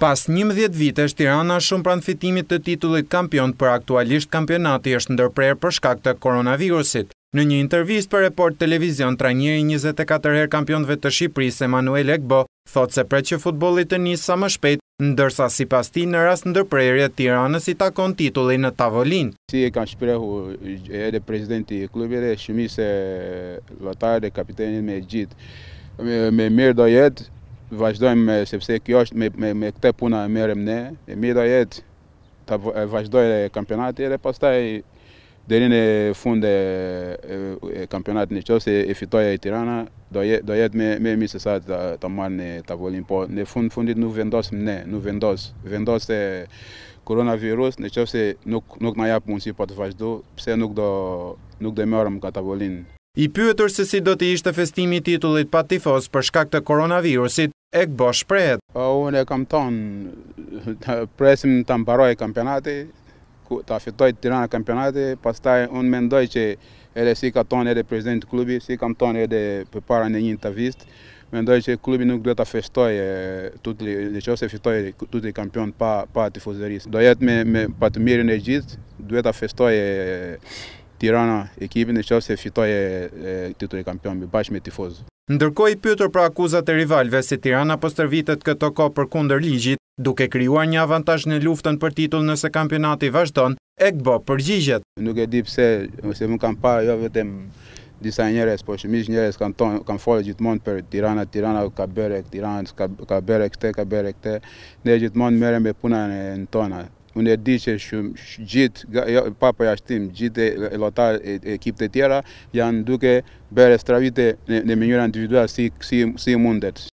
Pas 11 vite, Shtirana shumë pranë fitimit të titullit kampion për aktualisht kampionati është ndërprer për shkak të koronavirusit. Në një intervjist për report televizion tra njëri 24 her kampionve të Shqipëris e Manuel Ekbo, thot se preqë futbolit të njësë sa më shpejt, ndërsa si pas ti në rast ndërprerje Tiranës i si takon titulli në tavolin. Si e kanë shprehu edhe prezidenti i klubi dhe shumise vëtare dhe kapitenin me gjitë, me mirë do jetë, vazhdojmë sepse kjo është me, me, me këte puna e merem ne, e mira jetë të vazhdojnë kampionati, edhe pastaj deri në fund e, kampionatit në qofse e fitoja e Tirana do jetë do me me mi se sa ta, ta marr në tavolin po në fund fundit nuk vendosim ne nuk vendos vendoste koronavirus në qofse nuk nuk na jap mundësi po të vazhdo pse nuk do nuk do merrem ka tavolin I pyetur se si do të ishte festimi i titullit pa tifoz për shkak të koronavirusit, e këbo shprejet. Po, unë e kam thonë, presim të mbaroj kampionati, ku ta fitoj të tirana kampionati, pas taj unë mendoj që edhe si ka tonë edhe prezident klubi, si kam tonë edhe për para në një intervist, mendoj që klubi nuk duhet ta festoj e tutli, dhe që ose të të kampion pa, pa tifuzeris. Do jetë me, me pa mirë në gjithë, duhet ta festoj tirana ekipin dhe që ose fitoj të e të kampion, me bashkë me tifuzë. Ndërkohë i pyetur për akuzat e rivalëve si Tirana po stërvitet këto kohë përkundër ligjit, duke krijuar një avantazh në luftën për titull nëse kampionati vazhdon, Ekbo përgjigjet. Nuk e di pse, ose më kanë parë jo vetëm disa njerëz, por shumë njerëz kanë ton, kanë folur gjithmonë për Tirana, Tirana ka bërë, Tirana ka ka bërë këtë, ka bërë këtë. Ne gjithmonë merrem me punën e tona, unë e di që shumë gjithë, ja, pa jashtim, gjithë e lotar e, e të tjera, janë duke bërë stravite në, në mënyra individual si, si mundet.